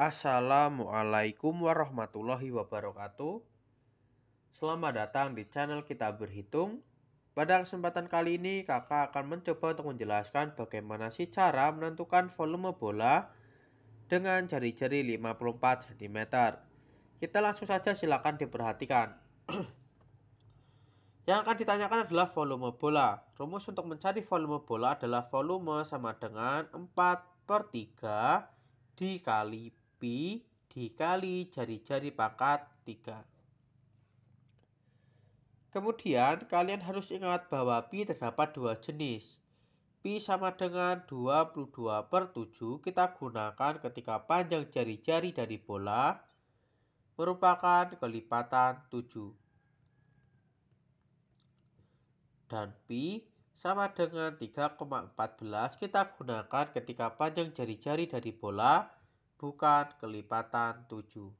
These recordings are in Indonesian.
Assalamualaikum warahmatullahi wabarakatuh. Selamat datang di channel kita berhitung. Pada kesempatan kali ini, kakak akan mencoba untuk menjelaskan bagaimana sih cara menentukan volume bola dengan jari-jari 54 cm. Kita langsung saja silakan diperhatikan. Yang akan ditanyakan adalah volume bola. Rumus untuk mencari volume bola adalah volume sama dengan 4 per 3 dikali pi dikali jari-jari pangkat 3. Kemudian kalian harus ingat bahwa pi terdapat dua jenis. Pi sama dengan 22 per 7 kita gunakan ketika panjang jari-jari dari bola merupakan kelipatan 7. Dan pi sama dengan 3,14 kita gunakan ketika panjang jari-jari dari bola bukan kelipatan tujuh.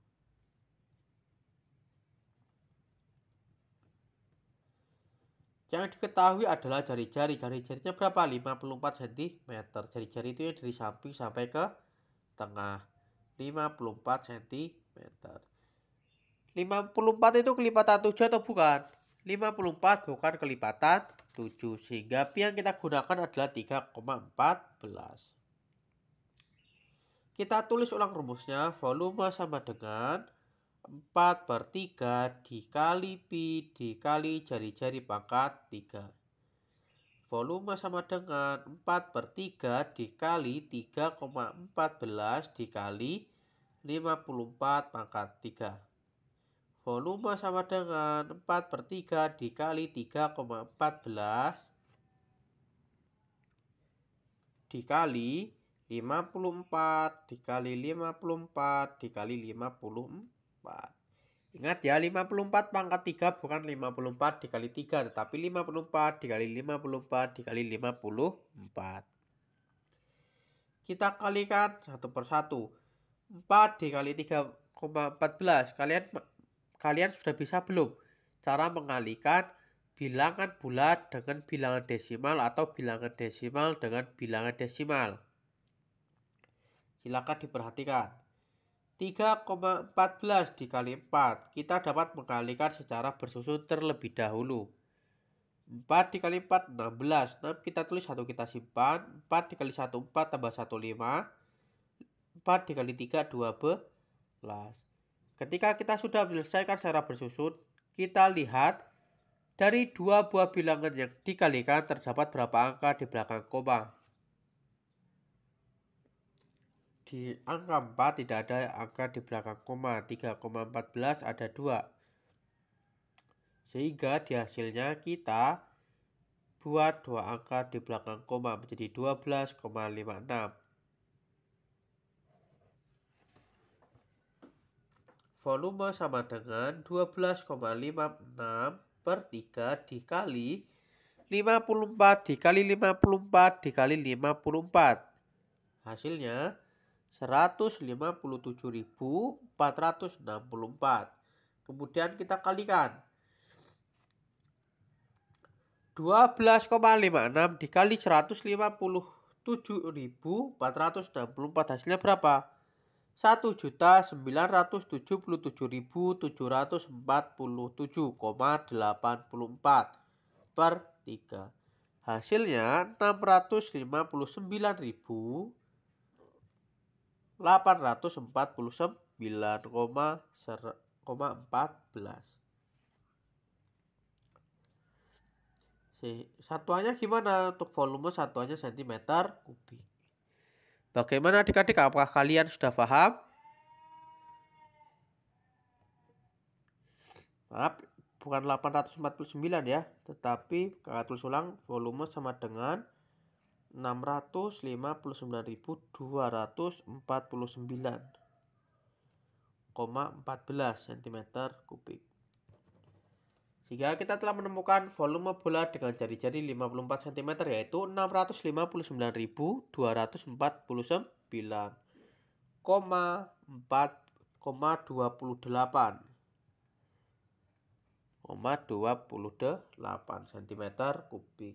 Yang diketahui adalah jari-jari. Jari-jarinya berapa? 54 cm. Jari-jari itu yang dari samping sampai ke tengah. 54 cm. 54 itu kelipatan 7 atau bukan? 54 bukan kelipatan 7. Sehingga pi yang kita gunakan adalah 3,14. Kita tulis ulang rumusnya, volume sama dengan 4 per 3 dikali pi dikali jari-jari pangkat 3. Volume sama dengan 4 per 3 dikali 3,14 dikali 54 pangkat 3. Volume sama dengan 4 per 3 dikali 3,14 dikali 54 dikali 54 dikali 54. Ingat ya, 54 pangkat 3 bukan 54 dikali 3, tetapi 54 dikali 54 dikali 54. Kita kalikan satu persatu. 4 dikali 3,14. Kalian kalian sudah bisa belum cara mengalikan bilangan bulat dengan bilangan desimal atau bilangan desimal dengan bilangan desimal? Silakan diperhatikan. 3,14 dikali 4 kita dapat mengkalikan secara bersusun terlebih dahulu. 4 dikali 4 16. 6 kita tulis 1 kita simpan. 4 dikali 1 4 tambah 1 5. 4 dikali 3 12. Ketika kita sudah menyelesaikan secara bersusun, kita lihat dari dua buah bilangan yang dikalikan terdapat berapa angka di belakang koma. di angka 4 tidak ada angka di belakang koma. 3,14 ada 2. Sehingga di hasilnya kita buat dua angka di belakang koma menjadi 12,56. Volume sama dengan 12,56 per 3 dikali 54 dikali 54 dikali 54. Hasilnya 157.464. Kemudian kita kalikan. 12,56 dikali 157.464 hasilnya berapa? 1.977.747,84 per 3. Hasilnya 659.000 849,14. Satuannya gimana? Untuk volume satuannya sentimeter kubik. Bagaimana adik-adik? Apakah kalian sudah paham? Maaf, bukan 849 ya, tetapi kakak tulis ulang volume sama dengan 659.249,14 cm kubik. Jika kita telah menemukan volume bola dengan jari-jari 54 cm yaitu 659.249,4,7 28 cm kubik.